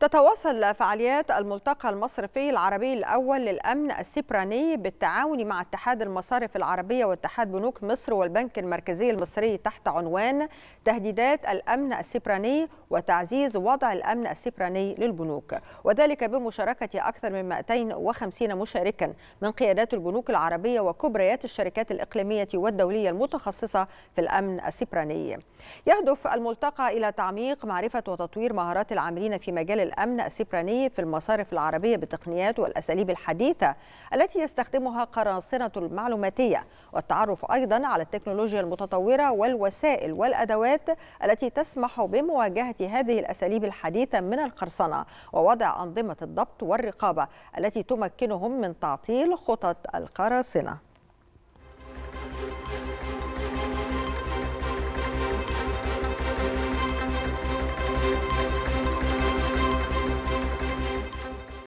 تتواصل فعاليات الملتقى المصرفي العربي الأول للأمن السبراني بالتعاون مع اتحاد المصارف العربية واتحاد بنوك مصر والبنك المركزي المصري تحت عنوان تهديدات الأمن السبراني وتعزيز وضع الأمن السبراني للبنوك وذلك بمشاركة أكثر من 250 مشاركا من قيادات البنوك العربية وكبريات الشركات الإقليمية والدولية المتخصصة في الأمن السبراني يهدف الملتقى إلى تعميق معرفة وتطوير مهارات العاملين في مجال الأمن السبراني في المصارف العربية بالتقنيات والأساليب الحديثة التي يستخدمها قراصنة المعلوماتية والتعرف أيضا على التكنولوجيا المتطورة والوسائل والأدوات التي تسمح بمواجهة هذه الأساليب الحديثة من القرصنة ووضع أنظمة الضبط والرقابة التي تمكنهم من تعطيل خطط القراصنة